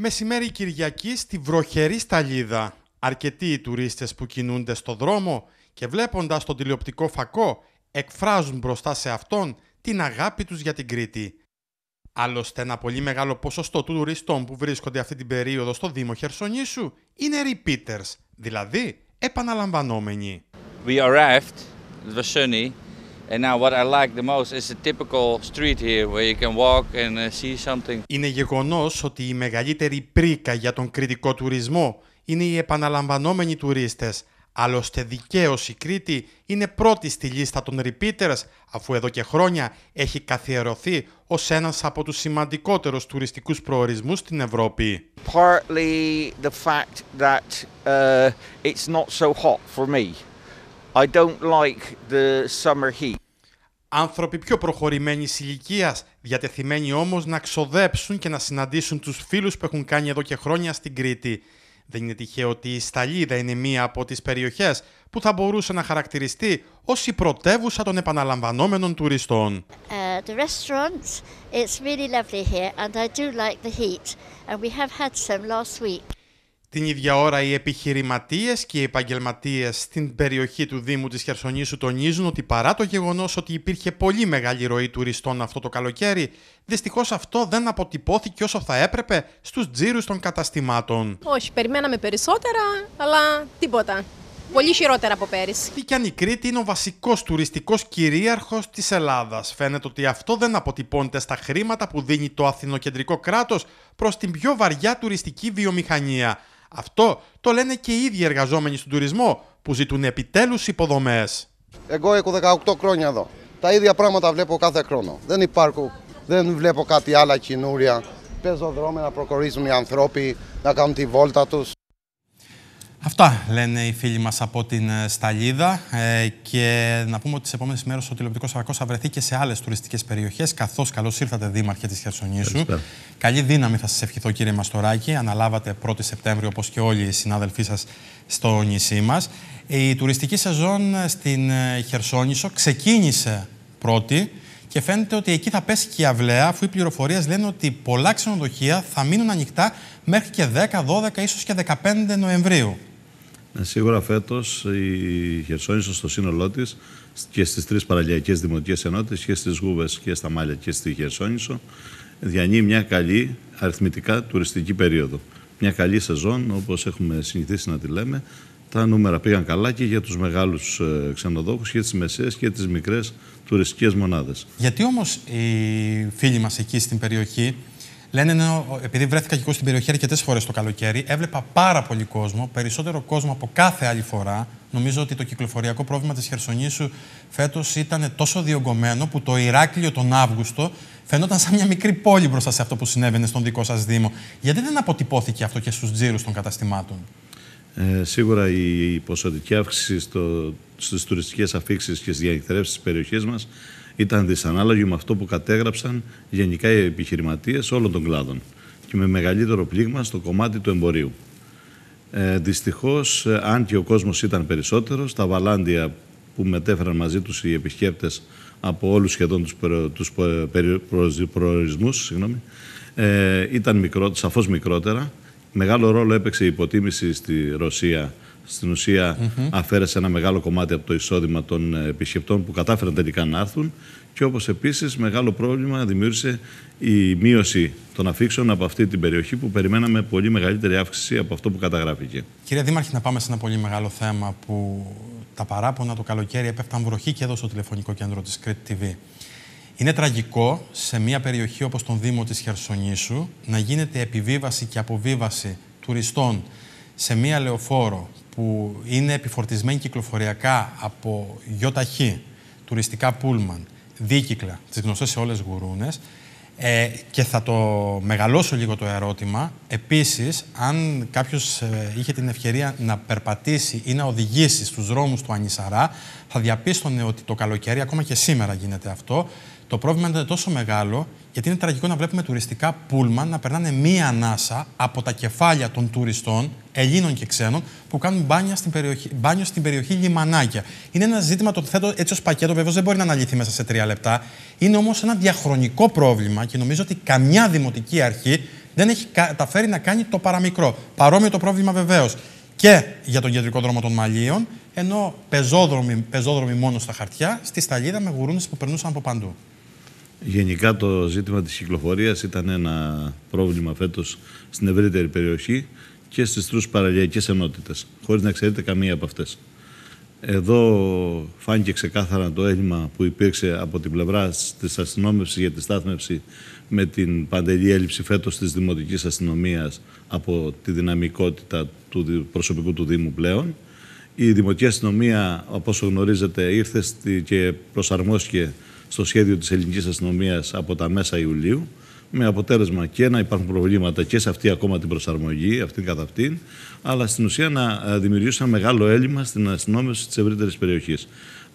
Μεσημέρι Κυριακή στη βροχερή σταλίδα. Αρκετοί οι τουρίστες που κινούνται στο δρόμο και βλέποντας τον τηλεοπτικό φακό εκφράζουν μπροστά σε αυτόν την αγάπη τους για την Κρήτη. Άλλωστε ένα πολύ μεγάλο ποσοστό του τουριστών που βρίσκονται αυτή την περίοδο στο Δήμο Χερσονήσου είναι repeaters, δηλαδή επαναλαμβανόμενοι. We arrived είναι γεγονός ότι η μεγαλύτερη πρίκα για τον κριτικό τουρισμό είναι οι επαναλαμβανόμενοι τουρίστες. Άλλωστε δικαίως η Κρήτη είναι πρώτη στη λίστα των repeaters αφού εδώ και χρόνια έχει καθιερωθεί ως ένας από τους σημαντικότερους τουριστικούς προορισμούς στην Ευρώπη. Partly the fact that uh, it's not so hot for me. I don't like the summer heat. Άνθρωποι πιο προχωρημένης ηλικίας, διατεθειμένοι όμως να ξοδέψουν και να συναντήσουν τους φίλους που έχουν κάνει εδώ και χρόνια στην Κρήτη. Δεν είναι τυχαίο ότι η Σταλίδα είναι μία από τις περιοχές που θα μπορούσε να χαρακτηριστεί ως η πρωτεύουσα των επαναλαμβανόμενων τουριστών. Uh, the restaurants, it's really lovely here and I do like the heat and we have την ίδια ώρα οι επιχειρηματίες και οι επαγγελματίες στην περιοχή του Δήμου της Χερσονήσου τονίζουν ότι παρά το γεγονός ότι υπήρχε πολύ μεγάλη ροή τουριστών αυτό το καλοκαίρι, δυστυχώς αυτό δεν αποτυπώθηκε όσο θα έπρεπε στους τζίρους των καταστημάτων. Όχι, περιμέναμε περισσότερα, αλλά τίποτα. Πολύ χειρότερα από πέρυσι. Τι κι αν η Κρήτη είναι ο βασικός τουριστικός κυρίαρχος της Ελλάδας. Φαίνεται ότι αυτό δεν αποτυπώνεται στα χρήματα που δίνει το αθηνοκεντρικό κράτος προς την πιο βαριά τουριστική βιομηχανία. Αυτό το λένε και οι ίδιοι εργαζόμενοι στον τουρισμό που ζητούν επιτέλους υποδομές. Εγώ έχω 18 χρόνια εδώ. Τα ίδια πράγματα βλέπω κάθε χρόνο. Δεν υπάρχουν, δεν βλέπω κάτι άλλα καινούρια. Παίζω δρόμο να προχωρήσουν οι άνθρωποι, να κάνουν τη βόλτα τους. Αυτά λένε οι φίλοι μας από την ε, Σταλίδα ε, και να πούμε ότι τις επόμενες μέρες ο τηλεοπτικός σαρακός θα βρεθεί και σε άλλες τουριστικές περιοχές καθώς καλώς ήρθατε δήμαρχε της Χερσονήσου. Ευχαριστώ. Καλή δύναμη θα σας ευχηθώ κύριε Μαστοράκη. Αναλάβατε 1η Σεπτέμβριο όπως και όλοι οι συνάδελφοί σας στο νησί μας. Η τουριστική σεζόν ε, στην ε, Χερσόνησο ξεκίνησε πρώτη και φαίνεται ότι εκεί θα πέσει και η αυλαία, αφού οι πληροφορίες λένε ότι πολλά ξενοδοχεία θα μείνουν ανοιχτά μέχρι και 10, 12, ίσως και 15 Νοεμβρίου. Ε, σίγουρα φέτος η Χερσόνησο στο σύνολό της και στις τρεις παραλιακές δημοτικές ενότητες και στις Γούβες και στα Μάλια και στη Χερσόνησο διανύει μια καλή αριθμητικά τουριστική περίοδο. Μια καλή σεζόν, όπως έχουμε συνηθίσει να τη λέμε. Τα νούμερα πήγαν καλά και για τους μεγάλους ε, ξενοδόχους και τις μεσαίες και τις μικρές τουριστικές μονάδες. Γιατί όμως οι φίλοι μας εκεί στην περιοχή Λένε, ενώ, «Ναι, επειδή βρέθηκα και εγώ στην περιοχή αρκετές φορές το καλοκαίρι, έβλεπα πάρα πολύ κόσμο, περισσότερο κόσμο από κάθε άλλη φορά. Νομίζω ότι το κυκλοφοριακό πρόβλημα της Χερσονήσου φέτος ήταν τόσο διωγγωμένο που το Ηράκλειο τον Αύγουστο φαινόταν σαν μια μικρή πόλη μπροστά σε αυτό που συνέβαινε στον δικό σας Δήμο. Γιατί δεν αποτυπώθηκε αυτό και στους τζίρους των καταστημάτων. Ε, σίγουρα η ποσοτική αύξηση στο, στις τουριστικές και στις διανυκτερεύσεις της περιοχής μας ήταν δυσανάλογη με αυτό που κατέγραψαν γενικά οι επιχειρηματίες όλων των κλάδων και με μεγαλύτερο πλήγμα στο κομμάτι του εμπορίου. Ε, δυστυχώς, ε, αν και ο κόσμος ήταν περισσότερος, τα βαλάντια που μετέφεραν μαζί τους οι επισκέπτες από όλους σχεδόν τους προ, προορισμούς ε, ήταν μικρό, σαφώς μικρότερα. Μεγάλο ρόλο έπαιξε η υποτίμηση στη Ρωσία στην ουσια mm αφαίρεσε ένα μεγάλο κομμάτι από το εισόδημα των ε, επισκεπτών που κατάφεραν τελικά να έρθουν και όπως επίσης μεγάλο πρόβλημα δημιούργησε η μείωση των αφήξεων από αυτή την περιοχή που περιμέναμε πολύ μεγαλύτερη αύξηση από αυτό που καταγράφηκε. Κύριε Δήμαρχη, να πάμε σε ένα πολύ μεγάλο θέμα που τα παράπονα το καλοκαίρι έπεφταν βροχή και εδώ στο τηλεφωνικό κέντρο της Crete TV. Είναι τραγικό σε μια περιοχή όπως τον Δήμο της Χερσονήσου να γίνεται επιβίβαση και αποβίβαση τουριστών σε μια λεωφόρο που είναι επιφορτισμένη κυκλοφοριακά από γιοταχή, τουριστικά πούλμαν, δίκυκλα, τις γνωστές σε όλες γουρούνες, ε, και θα το μεγαλώσω λίγο το ερώτημα. Επίσης, αν κάποιος ε, είχε την ευκαιρία να περπατήσει ή να οδηγήσει στους δρόμους του Ανισαρά, θα διαπίστωνε ότι το καλοκαίρι, ακόμα και σήμερα γίνεται αυτό, το πρόβλημα είναι τόσο μεγάλο, γιατί είναι τραγικό να βλέπουμε τουριστικά πούλμαν να περνάνε μία ανάσα από τα κεφάλια των τουριστών, Ελλήνων και ξένων, που κάνουν μπάνια στην περιοχή, μπάνιο στην περιοχή Λιμανάκια. Είναι ένα ζήτημα το θέτω έτσι ως πακέτο, βεβαίως δεν μπορεί να αναλυθεί μέσα σε τρία λεπτά. Είναι όμως ένα διαχρονικό πρόβλημα και νομίζω ότι καμιά δημοτική αρχή δεν έχει καταφέρει να κάνει το παραμικρό. Παρόμοιο το πρόβλημα βεβαίως και για τον κεντρικό δρόμο των Μαλίων, ενώ πεζόδρομοι, πεζόδρομοι μόνο στα χαρτιά, στη σταλίδα με γουρούνες που περνούσαν από παντού. Γενικά το ζήτημα της κυκλοφορίας ήταν ένα πρόβλημα φέτος στην ευρύτερη περιοχή και στις τρεις παραλιακές ενότητες, χωρίς να ξέρετε καμία από αυτές. Εδώ φάνηκε ξεκάθαρα το έλλειμμα που υπήρξε από την πλευρά της αστυνόμευσης για τη στάθμευση με την παντελή έλλειψη φέτος της Δημοτικής Αστυνομίας από τη δυναμικότητα του προσωπικού του Δήμου πλέον. Η Δημοτική Αστυνομία, όπως γνωρίζετε, ήρθε και προσαρμόστηκε στο σχέδιο της ελληνικής αστυνομίας από τα μέσα Ιουλίου με αποτέλεσμα και να υπάρχουν προβλήματα και σε αυτή ακόμα την προσαρμογή, αυτήν καθ' αυτήν, αλλά στην ουσία να ε, δημιουργήσει ένα μεγάλο έλλειμμα στην αστυνόμευση της ευρύτερης περιοχής.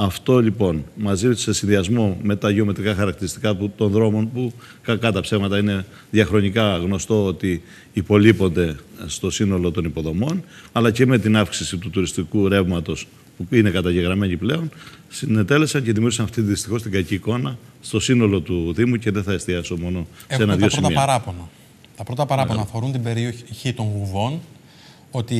Αυτό λοιπόν μαζί σε συνδυασμό με τα γεωμετρικά χαρακτηριστικά των δρόμων που κακά τα ψέματα είναι διαχρονικά γνωστό ότι υπολείπονται στο σύνολο των υποδομών αλλά και με την αύξηση του τουριστικού ρεύματος που είναι καταγεγραμμένη πλέον συνετέλεσαν και δημιούργησαν αυτή δυστυχώς την κακή εικόνα στο σύνολο του Δήμου και δεν θα εστιάσω μόνο σε ένα-δύο σημεία. Τα πρώτα παράπονα. Τα πρώτα παράπονα ναι. αφορούν την περιοχή των Γουβών ότι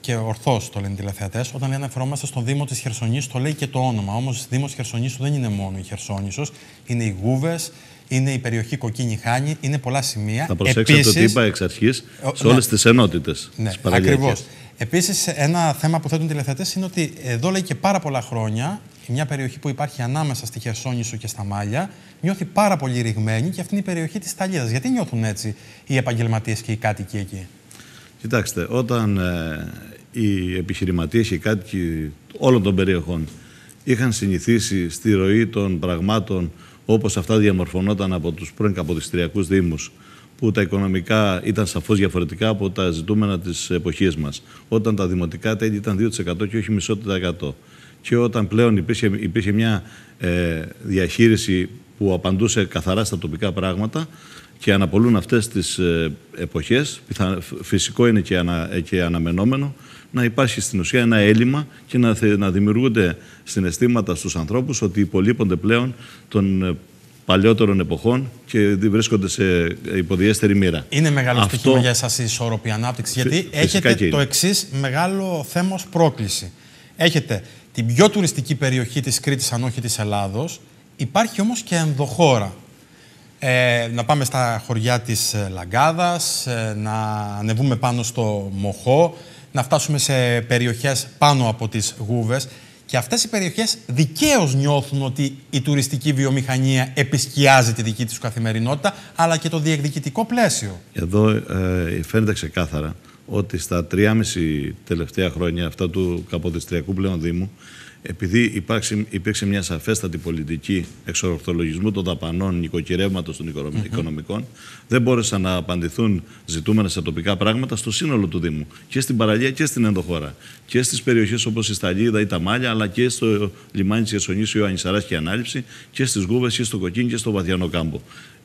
και ορθώς το λένε οι τηλεθεατές, όταν αναφερόμαστε στον Δήμο της Χερσονήσου, το λέει και το όνομα. Όμως, Δήμος Χερσονήσου δεν είναι μόνο η Χερσόνησος, είναι οι Γούβες, είναι η περιοχή Κοκκίνη Χάνη, είναι πολλά σημεία. Θα προσέξετε Επίσης... ότι είπα εξ αρχής ναι. σε ναι. όλες τις ενότητες. Ναι, ακριβώς. Επίσης, ένα θέμα που θέτουν οι τηλεθεατές είναι ότι εδώ λέει και πάρα πολλά χρόνια μια περιοχή που υπάρχει ανάμεσα στη Χερσόνησο και στα Μάλια, νιώθει πάρα πολύ ρηγμένη και αυτή είναι η περιοχή της Ιταλία. Γιατί νιώθουν έτσι οι επαγγελματίες και οι κάτοικοι εκεί. Κοιτάξτε, όταν οι ε, επιχειρηματίες και οι κάτοικοι όλων των περιοχών είχαν συνηθίσει στη ροή των πραγμάτων όπως αυτά διαμορφωνόταν από τους πρώην καποδιστριακούς δήμους που τα οικονομικά ήταν σαφώς διαφορετικά από τα ζητούμενα της εποχής μας όταν τα δημοτικά τέλη ήταν 2% και όχι μισό 100% και όταν πλέον υπήρχε, μια ε, διαχείριση που απαντούσε καθαρά στα τοπικά πράγματα και αναπολούν αυτές τις ε, εποχές, φυσικό είναι και, ανα, ε, και αναμενόμενο, να υπάρχει στην ουσία ένα έλλειμμα και να, να δημιουργούνται συναισθήματα στους ανθρώπους ότι υπολείπονται πλέον των ε, παλιότερων εποχών και βρίσκονται σε υποδιέστερη μοίρα. Είναι μεγάλο Αυτό... για εσάς η ισόρροπη ανάπτυξη, γιατί έχετε το εξής μεγάλο θέμα ως πρόκληση. Έχετε την πιο τουριστική περιοχή της Κρήτης, αν όχι της Ελλάδος, υπάρχει όμως και ενδοχώρα. Ε, να πάμε στα χωριά της ε, Λαγκάδας, ε, να ανεβούμε πάνω στο Μοχό, να φτάσουμε σε περιοχές πάνω από τις Γούβες. Και αυτές οι περιοχές δικαίως νιώθουν ότι η τουριστική βιομηχανία επισκιάζει τη δική της καθημερινότητα, αλλά και το διεκδικητικό πλαίσιο. Εδώ ε, φαίνεται ξεκάθαρα ότι στα 3,5 τελευταία χρόνια αυτά του Καποδιστριακού πλέον Δήμου επειδή υπάρξει, υπήρξε μια σαφέστατη πολιτική εξορθολογισμού των δαπανών νοικοκυρεύματο των οικονομικων δεν μπόρεσαν να απαντηθούν ζητούμενα σε τοπικά πράγματα στο σύνολο του Δήμου. Και στην παραλία και στην ενδοχώρα. Και στις περιοχές όπως η Σταλίδα ή τα Μάλια, αλλά και στο λιμάνι της ο Ανισαρά και η Ανάληψη, και στις Γούβες και στο Κοκκίνη και στο Βαθιανό Κάμπο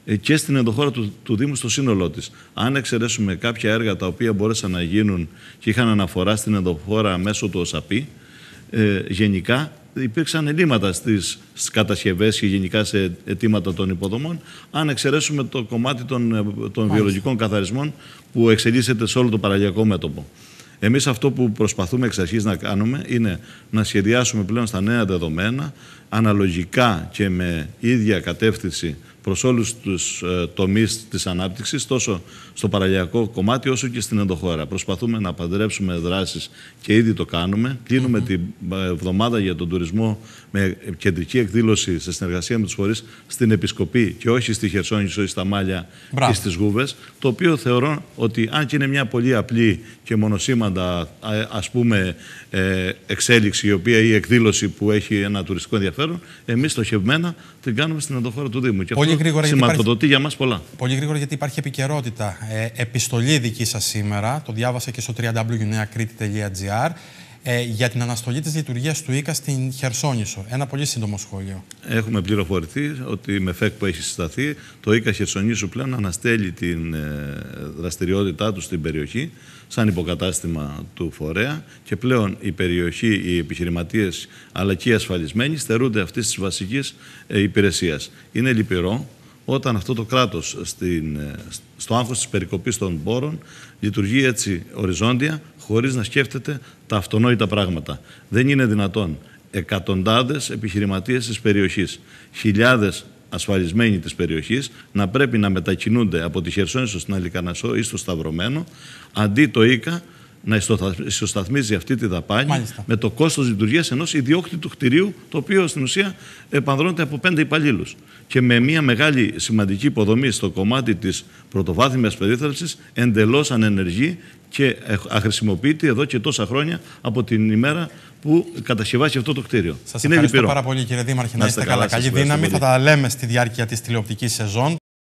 ε, και στην ενδοχώρα του, του Δήμου στο σύνολό της. Αν εξαιρέσουμε κάποια έργα τα οποία μπόρεσαν να γίνουν και είχαν αναφορά στην ενδοχώρα μέσω του ΟΣΑΠΗ, ε, γενικά υπήρξαν ελλείμματα στις, κατασκευές και γενικά σε αιτήματα των υποδομών, αν εξαιρέσουμε το κομμάτι των, ε, των βιολογικών καθαρισμών που εξελίσσεται σε όλο το παραλιακό μέτωπο. Εμείς αυτό που προσπαθούμε εξ αρχής να κάνουμε είναι να σχεδιάσουμε πλέον στα νέα δεδομένα, αναλογικά και με ίδια κατεύθυνση προς όλους τους ε, τομείς της ανάπτυξης, τόσο στο παραλιακό κομμάτι όσο και στην ενδοχώρα. Προσπαθούμε να παντρέψουμε δράσεις και ήδη το κάνουμε. Κλείνουμε mm -hmm. την ε, εβδομάδα για τον τουρισμό με κεντρική εκδήλωση σε συνεργασία με τους φορείς στην Επισκοπή και όχι στη Χερσόνησο ή στα Μάλια Μπράβο. ή στις Γούβες, το οποίο θεωρώ ότι αν και είναι μια πολύ απλή και μονοσήμαντα ας πούμε ε, εξέλιξη η οποία ή εκδήλωση που έχει ένα τουριστικό ενδιαφέρον, εμείς στοχευμένα την κάνουμε στην ενδοχώρα του Δήμου. Πολύ πολύ γρήγορα. Σηματοδοτεί για μας πολλά. Πολύ γρήγορα γιατί υπάρχει επικαιρότητα. Ε, επιστολή δική σας σήμερα, το διάβασα και στο www.neacrit.gr ε, για την αναστολή της λειτουργίας του ΙΚΑ στην Χερσόνησο. Ένα πολύ σύντομο σχόλιο. Έχουμε πληροφορηθεί ότι με ΦΕΚ που έχει συσταθεί, το ΙΚΑ Χερσονήσου πλέον αναστέλει την ε, δραστηριότητά του στην περιοχή σαν υποκατάστημα του φορέα και πλέον η περιοχή, οι επιχειρηματίες αλλά και οι ασφαλισμένοι στερούνται αυτής της βασικής ε, υπηρεσίας. Είναι λυπηρό όταν αυτό το κράτος στην, ε, στο άγχος της περικοπής των πόρων λειτουργεί έτσι οριζόντια χωρίς να σκέφτεται τα αυτονόητα πράγματα. Δεν είναι δυνατόν εκατοντάδες επιχειρηματίες της περιοχής, χιλιάδες ασφαλισμένοι της περιοχής να πρέπει να μετακινούνται από τη Χερσόνησο στην Αλικανασό ή στο Σταυρωμένο, αντί το ΙΚΑ να ισοσταθμίζει αυτή τη δαπάνη με το κόστος λειτουργίας ενός ιδιόκτητου κτηρίου, το οποίο στην ουσία επανδρώνεται από πέντε υπαλλήλους. Και με μια μεγάλη σημαντική υποδομή στο κομμάτι της πρωτοβάθμιας περίθαλψης, εντελώς ανενεργή και αχρησιμοποιείται εδώ και τόσα χρόνια από την ημέρα που κατασκευάζει αυτό το κτίριο. Σας ευχαριστώ πάρα πολύ, κύριε Δήμαρχε, να, να είστε καλά. Καλή δύναμη. Θα τα λέμε στη διάρκεια της τηλεοπτικής σεζόν.